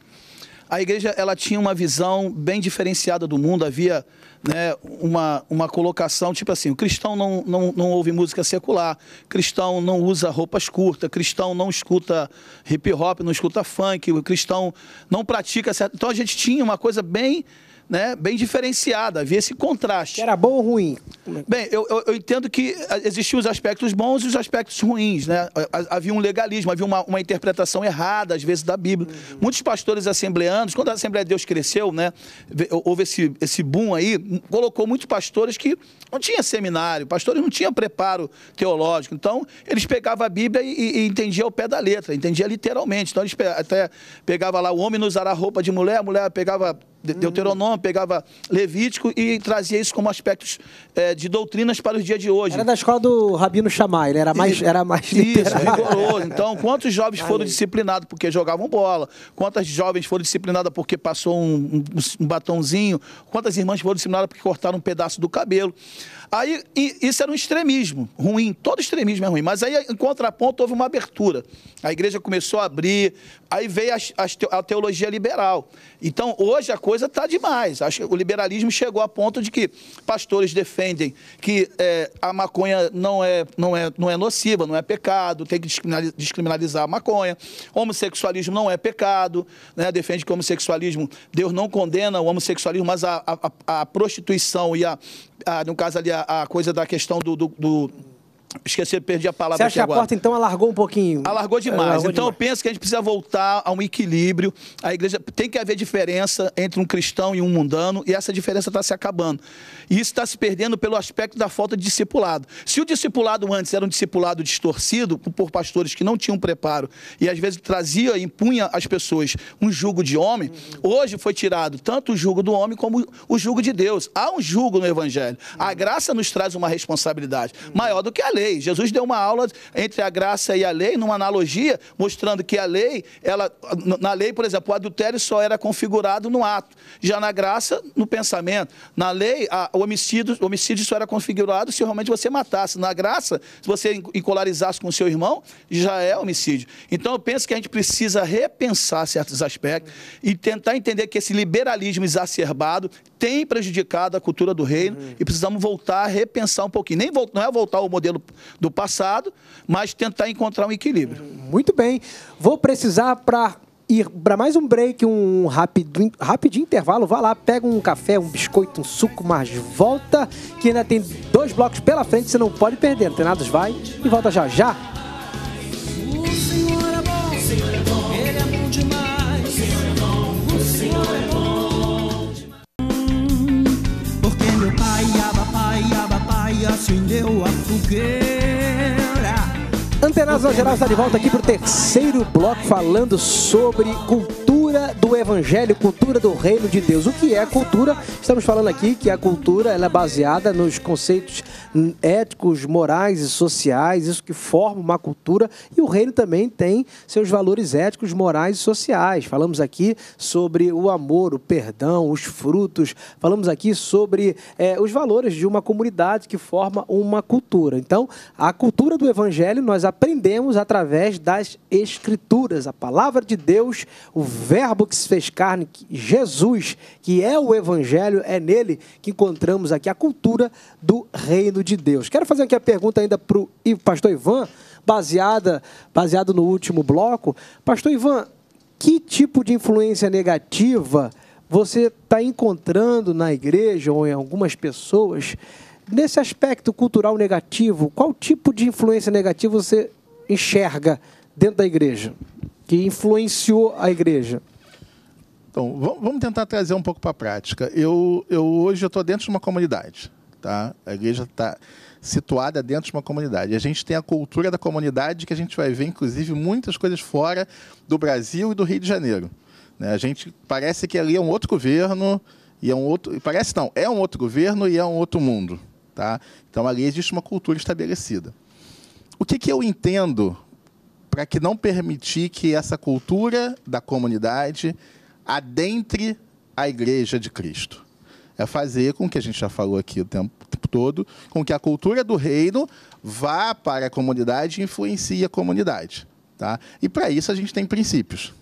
A igreja, ela tinha uma visão bem diferenciada do mundo. Havia né, uma, uma colocação, tipo assim, o cristão não, não, não ouve música secular, cristão não usa roupas curtas, cristão não escuta hip hop, não escuta funk, o cristão não pratica... Certo? Então a gente tinha uma coisa bem né, bem diferenciada, havia esse contraste. Que era bom ou ruim? Bem, eu, eu, eu, entendo que existiam os aspectos bons e os aspectos ruins, né? Havia um legalismo, havia uma, uma interpretação errada, às vezes, da Bíblia. Uhum. Muitos pastores assembleanos, quando a Assembleia de Deus cresceu, né, houve esse, esse boom aí, colocou muitos pastores que não tinha seminário, pastores não tinham preparo teológico. Então, eles pegavam a Bíblia e, e entendiam ao pé da letra, entendiam literalmente. Então, eles pe até pegavam lá, o homem não usará roupa de mulher, a mulher pegava Deuteronômio, pegava Levítico e trazia isso como aspectos é, de doutrinas para os dias de hoje. Era da escola do Rabino Shammai. ele era mais, e, era mais Isso, rigoroso. Então, quantos jovens foram disciplinados porque jogavam bola? Quantas jovens foram disciplinadas porque passou um, um, um batonzinho? Quantas irmãs foram disciplinadas porque cortaram um pedaço do cabelo? Aí isso era um extremismo ruim, todo extremismo é ruim, mas aí em contraponto houve uma abertura. A igreja começou a abrir, aí veio a, teologia liberal. Então hoje a coisa está demais. O liberalismo chegou a ponto de que pastores defendem que é, a maconha não é, não, é, não é nociva, não é pecado, tem que descriminalizar a maconha. Homossexualismo não é pecado, né? defende que o homossexualismo, Deus não condena o homossexualismo, mas a, a, a prostituição e a ah, no caso ali, a, a coisa da questão do, do, do Esqueci, perdi a palavra Você acha que a agora. porta, então, alargou um pouquinho? Alargou é, demais. Alargou então, demais. eu penso que a gente precisa voltar a um equilíbrio. A igreja tem que haver diferença entre um cristão e um mundano, e essa diferença está se acabando. E isso está se perdendo pelo aspecto da falta de discipulado. Se o discipulado antes era um discipulado distorcido por pastores que não tinham preparo e às vezes trazia impunha às pessoas um jugo de homem, uhum. hoje foi tirado tanto o jugo do homem como o jugo de Deus. Há um jugo no Evangelho. Uhum. A graça nos traz uma responsabilidade uhum. maior do que a lei lei. Jesus deu uma aula entre a graça e a lei, numa analogia, mostrando que a lei, ela, na lei, por exemplo, o adultério só era configurado no ato. Já na graça, no pensamento. Na lei, a, o, homicídio, o homicídio só era configurado se realmente você matasse. Na graça, se você encolarizasse com o seu irmão, já é homicídio. Então eu penso que a gente precisa repensar certos aspectos e tentar entender que esse liberalismo exacerbado tem prejudicado a cultura do reino uhum. e precisamos voltar a repensar um pouquinho. Nem não é voltar ao modelo do passado, mas tentar encontrar um equilíbrio. Muito bem. Vou precisar para ir para mais um break, um rápido, rápido intervalo. Vá lá, pega um café, um biscoito, um suco, mas volta, que ainda tem dois blocos pela frente, você não pode perder. Antenados vai e volta já já. O Senhor é bom, o Senhor é bom, Ele é bom demais. O Senhor é bom, Porque meu pai, acendeu assim a Antenas na Geral está de volta aqui para o terceiro bloco falando sobre cultura cultura do evangelho, cultura do reino de Deus. O que é cultura? Estamos falando aqui que a cultura é baseada nos conceitos éticos, morais e sociais, isso que forma uma cultura, e o reino também tem seus valores éticos, morais e sociais. Falamos aqui sobre o amor, o perdão, os frutos, falamos aqui sobre é, os valores de uma comunidade que forma uma cultura. Então, a cultura do evangelho nós aprendemos através das escrituras, a palavra de Deus, o verbo Verbo que se fez carne, Jesus, que é o Evangelho, é nele que encontramos aqui a cultura do reino de Deus. Quero fazer aqui a pergunta ainda para o pastor Ivan, baseada, baseado no último bloco. Pastor Ivan, que tipo de influência negativa você está encontrando na igreja ou em algumas pessoas nesse aspecto cultural negativo? Qual tipo de influência negativa você enxerga dentro da igreja? que influenciou a igreja? Então, vamos tentar trazer um pouco para a prática. Eu, eu hoje estou dentro de uma comunidade, tá? A igreja está situada dentro de uma comunidade. A gente tem a cultura da comunidade que a gente vai ver, inclusive, muitas coisas fora do Brasil e do Rio de Janeiro. Né? A gente parece que ali é um outro governo e é um outro. Parece não, é um outro governo e é um outro mundo, tá? Então ali existe uma cultura estabelecida. O que, que eu entendo para que não permitir que essa cultura da comunidade adentre a igreja de Cristo. É fazer com que a gente já falou aqui o tempo, o tempo todo, com que a cultura do reino vá para a comunidade e influencie a comunidade. Tá? E para isso a gente tem princípios.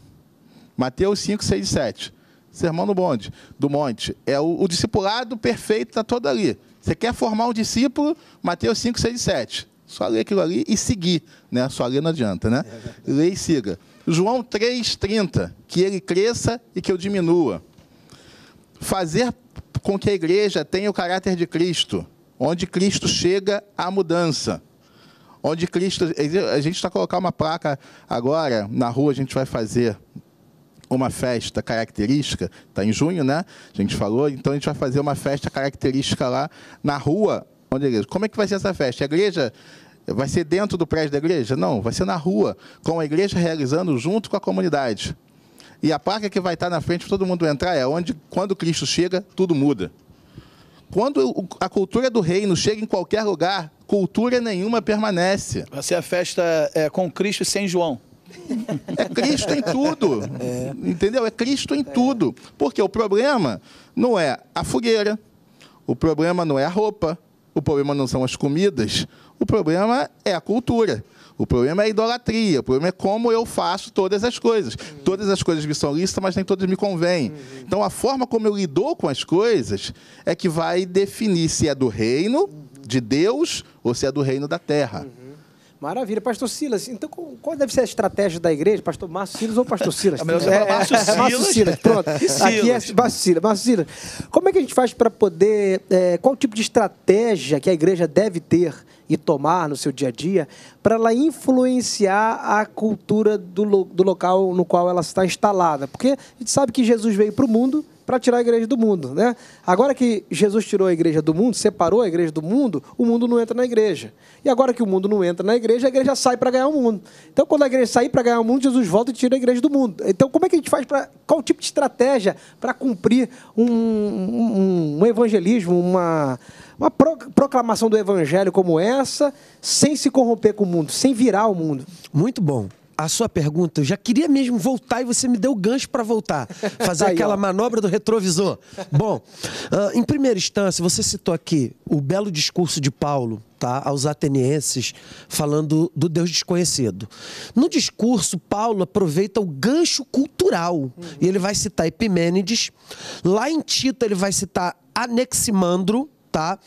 Mateus 5, 6 e 7. Sermão do bonde, do monte. É o, o discipulado perfeito, está todo ali. Você quer formar um discípulo? Mateus 5, 6 e 7. Só ler aquilo ali e seguir, né? Só ler não adianta, né? É Lê e siga. João 3,30, que ele cresça e que eu diminua. Fazer com que a igreja tenha o caráter de Cristo, onde Cristo chega à mudança. Onde Cristo. A gente está colocar uma placa agora, na rua a gente vai fazer uma festa característica, está em junho, né? A gente falou, então a gente vai fazer uma festa característica lá na rua onde a igreja. Como é que vai ser essa festa? A igreja Vai ser dentro do prédio da igreja? Não, vai ser na rua, com a igreja realizando junto com a comunidade. E a placa que vai estar na frente para todo mundo entrar é onde, quando Cristo chega, tudo muda. Quando a cultura do reino chega em qualquer lugar, cultura nenhuma permanece. Vai ser a festa é, com Cristo e sem João. É Cristo em tudo. É. Entendeu? É Cristo em é. tudo. Porque o problema não é a fogueira, o problema não é a roupa, o problema não são as comidas, o problema é a cultura. O problema é a idolatria, o problema é como eu faço todas as coisas. Uhum. Todas as coisas me são listas, mas nem todas me convêm. Uhum. Então, a forma como eu lido com as coisas é que vai definir se é do reino de Deus ou se é do reino da terra. Uhum. Maravilha. Pastor Silas, então qual deve ser a estratégia da igreja? Pastor Márcio Silas ou Pastor Silas? É, é, é, Márcio Silas. Silas, pronto. Aqui é Márcio Silas. Márcio Silas, como é que a gente faz para poder... É, qual tipo de estratégia que a igreja deve ter e tomar no seu dia a dia para ela influenciar a cultura do, do local no qual ela está instalada? Porque a gente sabe que Jesus veio para o mundo para tirar a igreja do mundo, né? Agora que Jesus tirou a igreja do mundo, separou a igreja do mundo, o mundo não entra na igreja. E agora que o mundo não entra na igreja, a igreja sai para ganhar o mundo. Então, quando a igreja sair para ganhar o mundo, Jesus volta e tira a igreja do mundo. Então, como é que a gente faz para qual tipo de estratégia para cumprir um, um, um, evangelismo, uma uma pro, proclamação do evangelho como essa, sem se corromper com o mundo, sem virar o mundo? Muito bom a sua pergunta, eu já queria mesmo voltar e você me deu gancho para voltar, fazer aquela manobra do retrovisor. Bom, uh, em primeira instância, você citou aqui o belo discurso de Paulo tá, aos atenienses, falando do Deus desconhecido. No discurso, Paulo aproveita o gancho cultural uhum. e ele vai citar Epimênides. Lá em Tito, ele vai citar Aneximandro citar.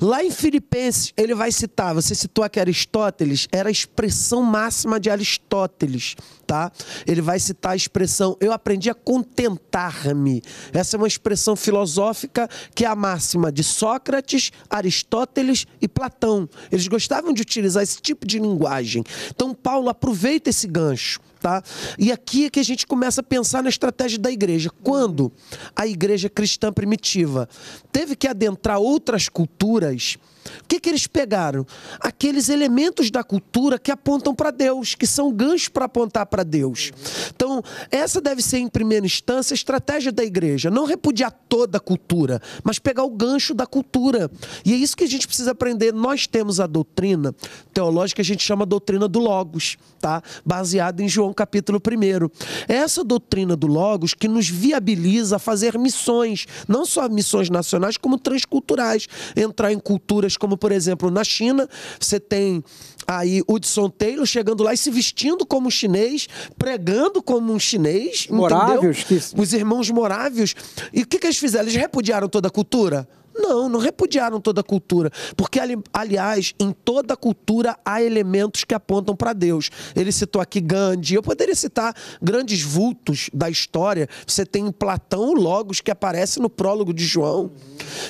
Lá em Filipenses, ele vai citar, você citou aqui Aristóteles, era a expressão máxima de Aristóteles tá? Ele vai citar a expressão eu aprendi a contentar-me. Essa é uma expressão filosófica que é a máxima de Sócrates, Aristóteles e Platão. Eles gostavam de utilizar esse tipo de linguagem. Então Paulo aproveita esse gancho. Tá? E aqui é que a gente começa a pensar na estratégia da igreja. Quando a igreja cristã primitiva teve que adentrar outras culturas, o que, que eles pegaram? Aqueles elementos da cultura que apontam para Deus, que são ganchos para apontar para Deus. Então, essa deve ser, em primeira instância, a estratégia da igreja. Não repudiar toda a cultura, mas pegar o gancho da cultura. E é isso que a gente precisa aprender. Nós temos a doutrina teológica que a gente chama doutrina do Logos, tá? baseada em João capítulo 1. É essa doutrina do Logos que nos viabiliza a fazer missões, não só missões nacionais, como transculturais. Entrar em culturas como, por exemplo, na China, você tem aí Hudson Taylor chegando lá e se vestindo como um chinês, pregando como um chinês. Morávios. Que... Os irmãos morávios. E o que, que eles fizeram? Eles repudiaram toda a cultura? Não, não repudiaram toda a cultura. Porque, ali, aliás, em toda a cultura há elementos que apontam para Deus. Ele citou aqui Gandhi. Eu poderia citar grandes vultos da história. Você tem Platão, Logos, que aparece no prólogo de João.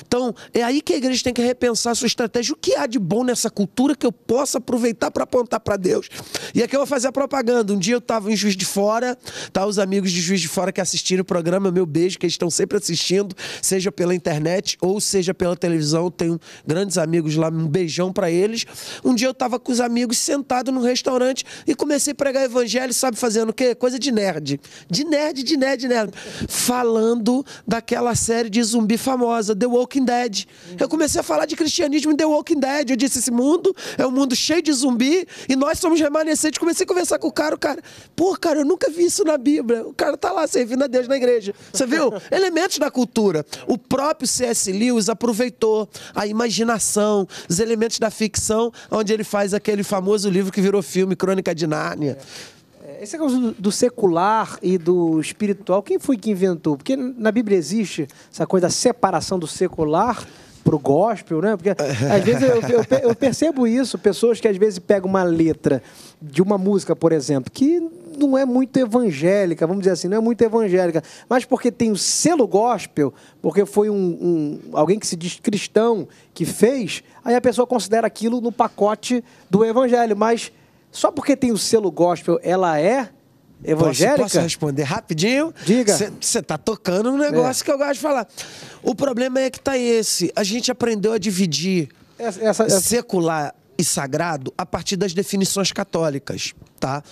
Então, é aí que a igreja tem que repensar a sua estratégia. O que há de bom nessa cultura que eu possa aproveitar para apontar para Deus? E aqui eu vou fazer a propaganda. Um dia eu estava em Juiz de Fora, tá? Os amigos de Juiz de Fora que assistiram o programa, meu beijo, que eles estão sempre assistindo, seja pela internet ou seja seja pela televisão, tenho grandes amigos lá, um beijão para eles. Um dia eu tava com os amigos sentado num restaurante e comecei a pregar evangelho, sabe fazendo o quê? Coisa de nerd. De nerd, de nerd, de nerd. Falando daquela série de zumbi famosa, The Walking Dead. Eu comecei a falar de cristianismo em The Walking Dead. Eu disse: esse mundo é um mundo cheio de zumbi e nós somos remanescentes. Comecei a conversar com o cara, o cara, pô, cara, eu nunca vi isso na Bíblia. O cara tá lá servindo a Deus na igreja. Você viu? Elementos da cultura. O próprio C.S. Lewis aproveitou a imaginação, os elementos da ficção, onde ele faz aquele famoso livro que virou filme, Crônica de Nárnia. É. Esse negócio é do, do secular e do espiritual, quem foi que inventou? Porque na Bíblia existe essa coisa da separação do secular pro gospel, né? Porque às vezes eu, eu, eu, percebo isso, pessoas que às vezes pegam uma letra de uma música, por exemplo, que não é muito evangélica, vamos dizer assim, não é muito evangélica, mas porque tem o selo gospel, porque foi um, um alguém que se diz cristão que fez, aí a pessoa considera aquilo no pacote do evangelho, mas só porque tem o selo gospel, ela é evangélica? Posso, posso responder rapidinho? Diga. Você tá tocando no negócio é. que eu gosto de falar. O problema é que tá esse. A gente aprendeu a dividir essa, essa, essa... secular e sagrado a partir das definições católicas tá?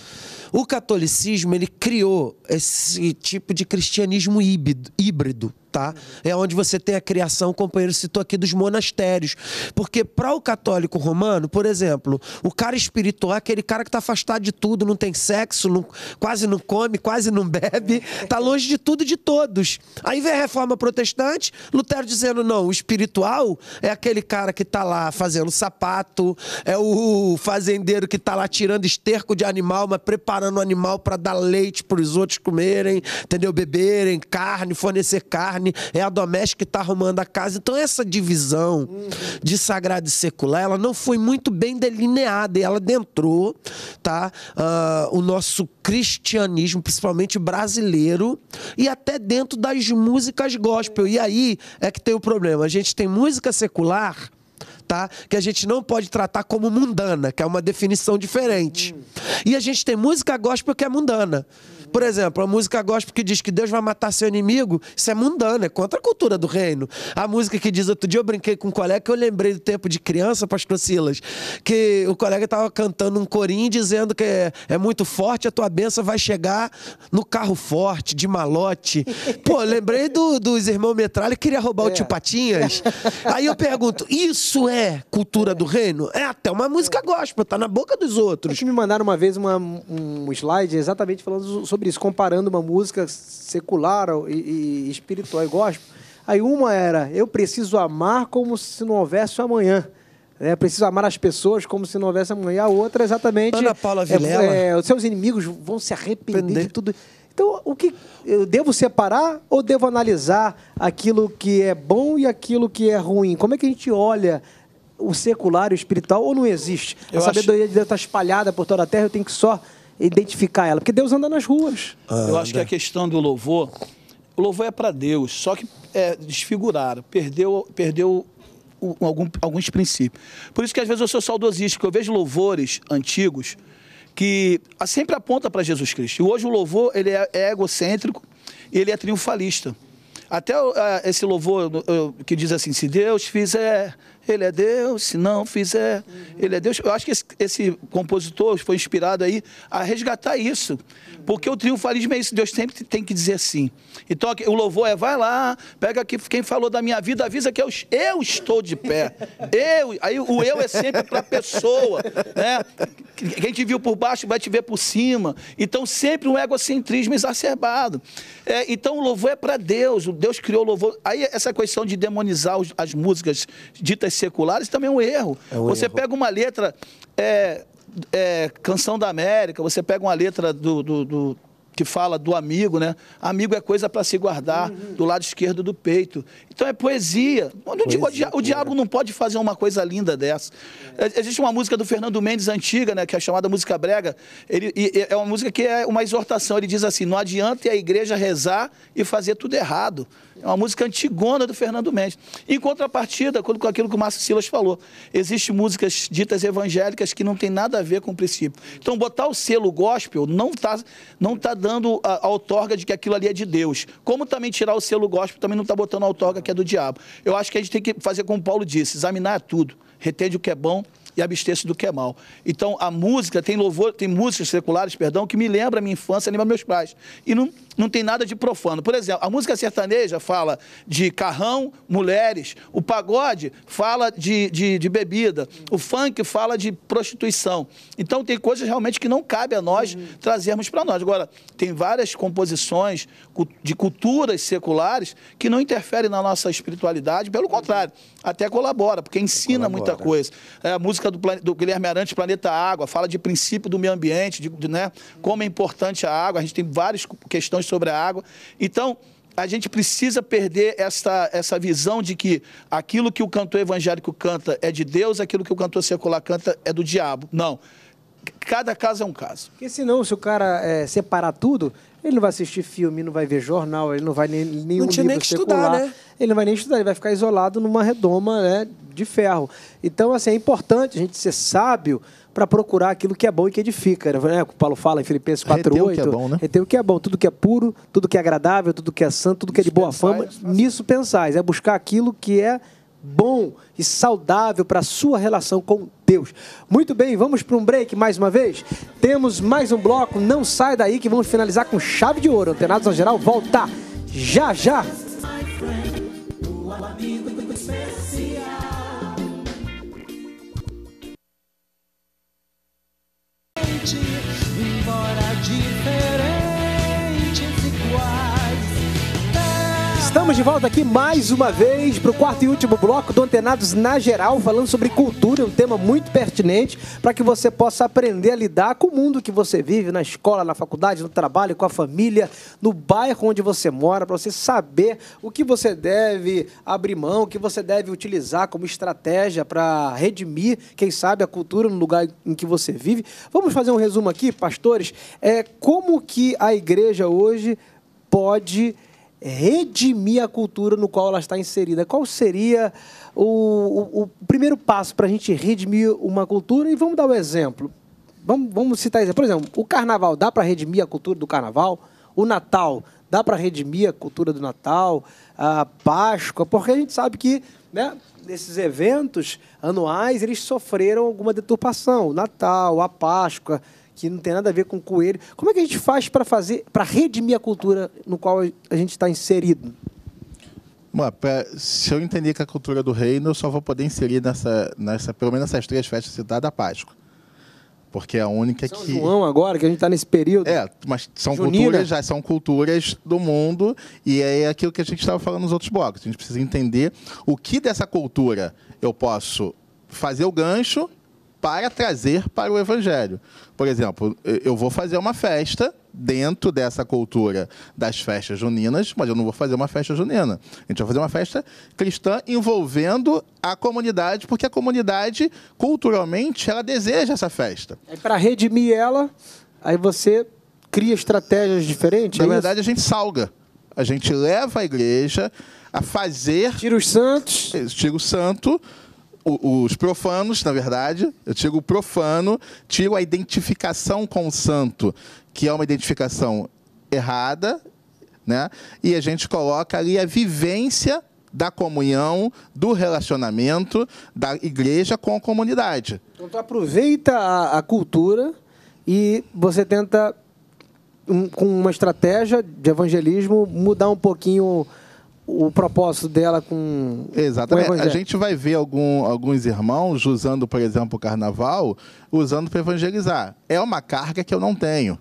O catolicismo ele criou esse tipo de cristianismo híbrido, tá? É onde você tem a criação, o companheiro citou aqui dos monastérios, porque para o católico romano, por exemplo, o cara espiritual, é aquele cara que tá afastado de tudo, não tem sexo, não, quase não come, quase não bebe, tá longe de tudo e de todos. Aí vem a reforma protestante, Lutero dizendo não, o espiritual é aquele cara que tá lá fazendo sapato, é o fazendeiro que tá lá tirando esterco de animais animal, mas preparando o animal para dar leite para os outros comerem, entendeu? Beberem carne, fornecer carne. É a doméstica que está arrumando a casa. Então, essa divisão uhum. de sagrado e secular, ela não foi muito bem delineada e ela adentrou tá, uh, o nosso cristianismo, principalmente brasileiro, e até dentro das músicas gospel. E aí é que tem o problema. A gente tem música secular tá? Que a gente não pode tratar como mundana, que é uma definição diferente. E a gente tem música gospel que é mundana. Por exemplo, a música gospel que diz que Deus vai matar seu inimigo, isso é mundano, é contra a cultura do reino. A música que diz, outro dia eu brinquei com um colega que eu lembrei do tempo de criança, pastor Silas, que o colega estava cantando um corinho dizendo que é, é, muito forte, a tua benção vai chegar no carro forte, de malote. Pô, lembrei do, dos irmãos Metralha que queria roubar é. o tio é. Patinhas. Aí eu pergunto, isso é cultura é. do reino? É até uma música gospel, tá na boca dos outros. Acho me mandaram uma vez uma, um slide exatamente falando sobre sobre isso, comparando uma música secular e, e espiritual e gospel. Aí uma era, eu preciso amar como se não houvesse amanhã. É, preciso amar as pessoas como se não houvesse amanhã. A outra, é exatamente. Ana Paula é, Vilela. É, é, os seus inimigos vão se arrepender de tudo. Então, o que eu devo separar ou devo analisar aquilo que é bom e aquilo que é ruim? Como é que a gente olha o secular e o espiritual ou não existe? Eu a sabedoria acho... de Deus está espalhada por toda a terra, eu tenho que só identificar ela? Porque Deus anda nas ruas. Anda. Eu acho que a questão do louvor, o louvor é para Deus, só que é, desfiguraram, perdeu, perdeu o, algum, alguns princípios. Por isso que às vezes eu sou saudosista, porque eu vejo louvores antigos que sempre aponta para Jesus Cristo. E hoje o louvor ele é, é egocêntrico e ele é triunfalista. Até uh, esse louvor uh, que diz assim: se Deus fizer ele é Deus, se não fizer, ele é Deus. Eu acho que esse, esse, compositor foi inspirado aí a resgatar isso. Porque o triunfalismo é isso, Deus sempre tem que dizer sim. Então o louvor é, vai lá, pega aqui quem falou da minha vida, avisa que eu, eu estou de pé. Eu, aí o eu é sempre para a pessoa, né? Quem te viu por baixo vai te ver por cima. Então sempre um egocentrismo exacerbado. É, então o louvor é para Deus, Deus criou o louvor. Aí essa questão de demonizar os, as músicas ditas seculares também é um erro. É um você erro. pega uma letra, é, é, Canção da América, você pega uma letra do, do, do que fala do amigo, né? Amigo é coisa para se guardar uhum. do lado esquerdo do peito. Então é poesia. poesia o, o, diabo é. não pode fazer uma coisa linda dessa. É. Existe uma música do Fernando Mendes antiga, né? Que é chamada música brega. Ele e, é uma música que é uma exortação. Ele diz assim: não adianta a igreja rezar e fazer tudo errado. É uma música antigona do Fernando Mendes. Em contrapartida, com aquilo que o Márcio Silas falou, existem músicas ditas evangélicas que não tem nada a ver com o princípio. Então, botar o selo gospel não está não tá dando a, a outorga de que aquilo ali é de Deus. Como também tirar o selo gospel também não está botando a outorga que é do diabo. Eu acho que a gente tem que fazer como Paulo disse, examinar tudo. Retende o que é bom, e abster-se do que é mal. Então, a música, tem louvor, tem músicas seculares, perdão, que me lembra a minha infância, lembra meus pais. E não não tem nada de profano. Por exemplo, a música sertaneja fala de carrão, mulheres, o pagode fala de, de, de bebida, o funk fala de prostituição. Então tem coisas realmente que não cabe a nós uhum. trazermos para nós. Agora, tem várias composições de culturas seculares que não interferem na nossa espiritualidade, pelo contrário, até colabora, porque ensina colabora. muita coisa. É, a música do, do, Guilherme Arantes, Planeta Água, fala de princípio do meio ambiente, de, de né, como é importante a água. A gente tem várias questões sobre a água. Então, a gente precisa perder essa, essa visão de que aquilo que o cantor evangélico canta é de Deus, aquilo que o cantor secular canta é do diabo. Não. Cada caso é um caso. Porque senão, se o cara é, separar tudo, ele não vai assistir filme, não vai ver jornal, ele não vai nem nenhum não tinha livro nem que estudar, né? Ele não vai nem estudar, ele vai ficar isolado numa redoma né, de ferro. Então, assim, é importante a gente ser sábio para procurar aquilo que é bom e que edifica. Né? né o Paulo fala em Filipenses 4,8. Reter o que é bom, né? Reter o que é bom, tudo que é puro, tudo que é agradável, tudo que é santo, tudo que é de boa fama. Nisso pensais, é buscar aquilo que é bom e saudável para a sua relação com Deus. Muito bem, vamos para um break mais uma vez? Temos mais um bloco, não sai daí que vamos finalizar com chave de ouro. Antenados ao geral, volta já já! Embora diferentes iguais Estamos de volta aqui mais uma vez para o quarto e último bloco do Antenados na Geral, falando sobre cultura, um tema muito pertinente para que você possa aprender a lidar com o mundo que você vive, na escola, na faculdade, no trabalho, com a família, no bairro onde você mora, para você saber o que você deve abrir mão, o que você deve utilizar como estratégia para redimir, quem sabe, a cultura no lugar em que você vive. Vamos fazer um resumo aqui, pastores? É, como que a igreja hoje pode é, redimir a cultura no qual ela está inserida. Qual seria o, o, o primeiro passo para a gente redimir uma cultura? E vamos dar o um exemplo. Vamos, vamos citar exemplo. Por exemplo, o carnaval dá para redimir a cultura do carnaval? O Natal dá para redimir a cultura do Natal? A Páscoa? Porque a gente sabe que né, esses eventos anuais eles sofreram alguma deturpação. O Natal, a Páscoa que não tem nada a ver com coelho. Como é que a gente faz para fazer, para redimir a cultura no qual a gente está inserido? se eu entender que a cultura do reino, eu só vou poder inserir nessa, nessa pelo menos essas três festas citadas da Páscoa. Porque é a única são que. João, agora, que a gente está nesse período. É, mas são Junina. culturas, já são culturas do mundo, e é aquilo que a gente estava falando nos outros blocos. A gente precisa entender o que dessa cultura eu posso fazer o gancho para trazer para o Evangelho. Por exemplo, eu vou fazer uma festa dentro dessa cultura das festas juninas, mas eu não vou fazer uma festa junina. A gente vai fazer uma festa cristã envolvendo a comunidade, porque a comunidade, culturalmente, ela deseja essa festa. É para redimir ela, aí você cria estratégias diferentes? É Na é verdade, isso? a gente salga. A gente leva a igreja a fazer. Tira os santos. Tira o santo os profanos, na verdade, eu tiro o profano, tiro a identificação com o santo, que é uma identificação errada, né? E a gente coloca ali a vivência da comunhão, do relacionamento da igreja com a comunidade. Então tu aproveita a, a cultura e você tenta um, com uma estratégia de evangelismo mudar um pouquinho o propósito dela com Exatamente. Com a gente vai ver algum, alguns irmãos usando, por exemplo, o carnaval, usando para evangelizar. É uma carga que eu não tenho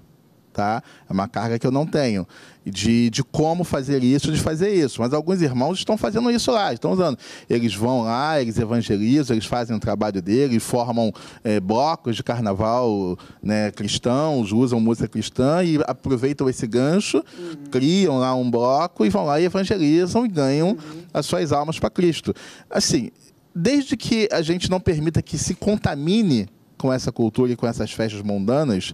tá? É uma carga que eu não tenho. De, de como fazer isso, de fazer isso. Mas alguns irmãos estão fazendo isso lá, estão usando. Eles vão lá, eles evangelizam, eles fazem o trabalho deles, formam é, blocos de carnaval né, cristãos, usam música cristã e aproveitam esse gancho, uhum. criam lá um bloco e vão lá e evangelizam e ganham uhum. as suas almas para Cristo. Assim, desde que a gente não permita que se contamine com essa cultura e com essas festas mundanas,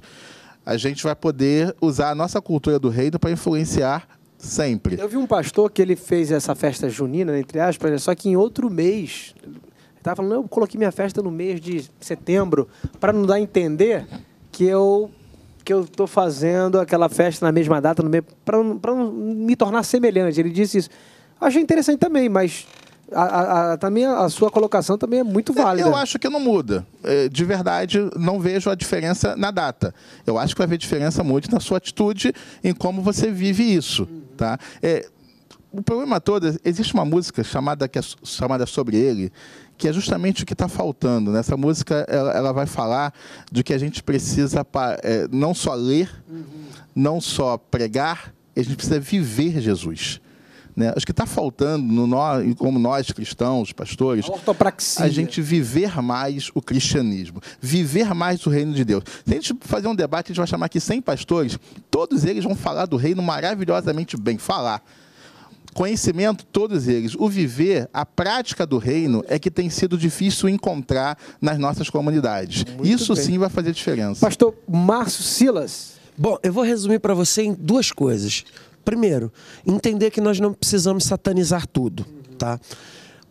a gente vai poder usar a nossa cultura do reino para influenciar sempre. Eu vi um pastor que ele fez essa festa junina, né, entre aspas, né, só que em outro mês. Ele estava falando, eu coloquei minha festa no mês de setembro, para não dar a entender que eu que eu estou fazendo aquela festa na mesma data, para não me tornar semelhante. Ele disse isso. Achei interessante também, mas a, a, também a sua colocação também é muito é, válida. Eu acho que não muda. É, de verdade, não vejo a diferença na data. Eu acho que vai haver diferença muito na sua atitude, em como você vive isso. Uhum. Tá? É, o problema todo, existe uma música chamada, que é, chamada Sobre Ele, que é justamente o que está faltando. Né? Essa música ela, ela, vai falar de que a gente precisa pra, é, não só ler, uhum. não só pregar, a gente precisa viver Jesus. Né? Acho que está faltando, no nós, como nós cristãos, pastores, a, a, gente viver mais o cristianismo, viver mais o reino de Deus. Se a gente fazer um debate, a gente vai chamar aqui 100 pastores, todos eles vão falar do reino maravilhosamente bem, falar. Conhecimento, todos eles. O viver, a prática do reino, é que tem sido difícil encontrar nas nossas comunidades. Muito Isso bem. sim vai fazer diferença. Pastor Márcio Silas. Bom, eu vou resumir para você em duas coisas. Primeiro, entender que nós não precisamos satanizar tudo, tá?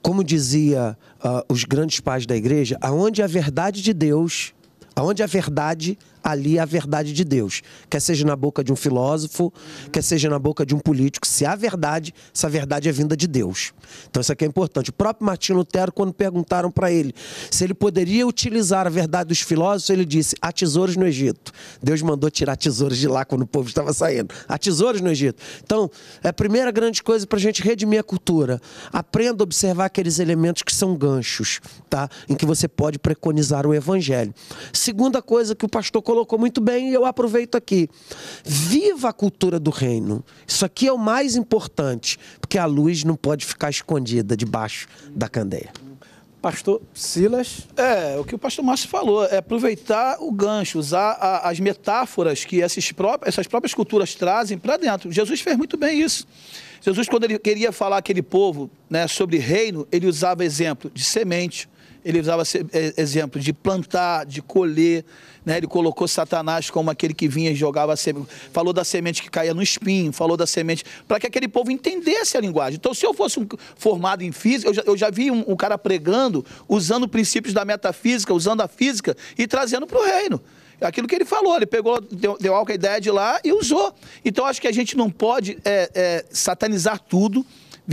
Como dizia uh, os grandes pais da igreja, aonde a verdade de Deus, aonde a verdade ali a verdade de Deus. Quer seja na boca de um filósofo, quer seja na boca de um político, se há verdade, essa verdade é vinda de Deus. Então isso aqui é importante. O próprio Martinho Lutero, quando perguntaram para ele se ele poderia utilizar a verdade dos filósofos, ele disse: há tesouros no Egito. Deus mandou tirar tesouros de lá quando o povo estava saindo. Há tesouros no Egito. Então, é a primeira grande coisa para a gente redimir a cultura. Aprenda a observar aqueles elementos que são ganchos, tá? Em que você pode preconizar o evangelho. Segunda coisa que o pastor colocou muito bem e eu aproveito aqui. Viva a cultura do reino. Isso aqui é o mais importante, porque a luz não pode ficar escondida debaixo da candeia. Pastor Silas? É, o que o pastor Márcio falou, é aproveitar o gancho, usar a, as metáforas que esses próprios, essas próprias culturas trazem para dentro. Jesus fez muito bem isso. Jesus, quando ele queria falar aquele povo né, sobre reino, ele usava exemplo de semente, ele usava é, exemplo de plantar, de colher, né? ele colocou Satanás como aquele que vinha e jogava a semente, falou da semente que caía no espinho, falou da semente, para que aquele povo entendesse a linguagem. Então, se eu fosse um formado em física, eu já, eu já vi um, um cara pregando, usando princípios da metafísica, usando a física e trazendo para o reino é aquilo que ele falou, ele pegou, deu, deu ideia de lá e usou. Então acho que a gente não pode é, é, satanizar tudo,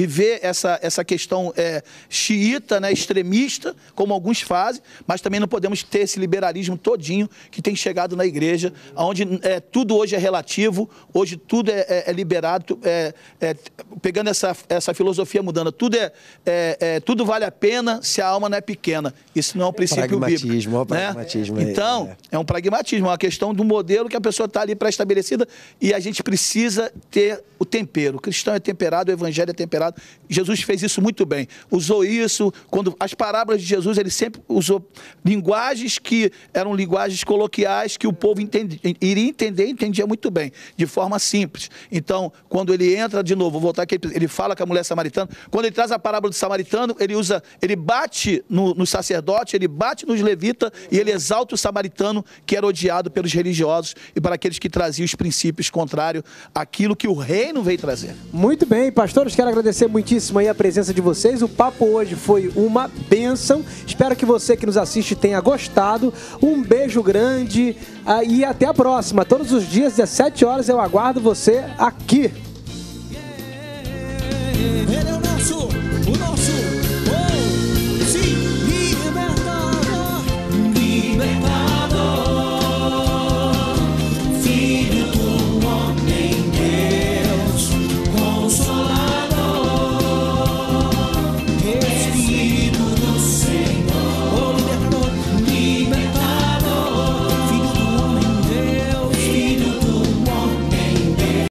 viver essa, essa questão é, xiita, né, extremista, como alguns fazem, mas também não podemos ter esse liberalismo todinho que tem chegado na igreja, onde é, tudo hoje é relativo, hoje tudo é, é, é liberado, é, é, pegando essa, essa filosofia mudando, tudo, é, tudo vale a pena se a alma não é pequena. Isso não é um princípio bíblico. É né? um pragmatismo. Então, né? Então, é. um pragmatismo, é uma questão do modelo que a pessoa está ali pré-estabelecida e a gente precisa ter o tempero. O cristão é temperado, o evangelho é temperado Jesus fez isso muito bem. Usou isso quando as parábolas de Jesus, ele sempre usou linguagens que eram linguagens coloquiais que o povo entendi, iria entender, entendia muito bem, de forma simples. Então, quando ele entra de novo, vou voltar aqui, ele fala com a mulher samaritana, quando ele traz a parábola do samaritano, ele usa, ele bate no, no sacerdote, ele bate nos levitas e ele exalta o samaritano que era odiado pelos religiosos e para aqueles que traziam os princípios contrários àquilo que o reino veio trazer. Muito bem, pastores, quero agradecer agradecer muitíssimo aí a presença de vocês. O papo hoje foi uma benção. Espero que você que nos assiste tenha gostado. Um beijo grande ah, e até a próxima. Todos os dias, 17 horas, eu aguardo você aqui. Ele é o nosso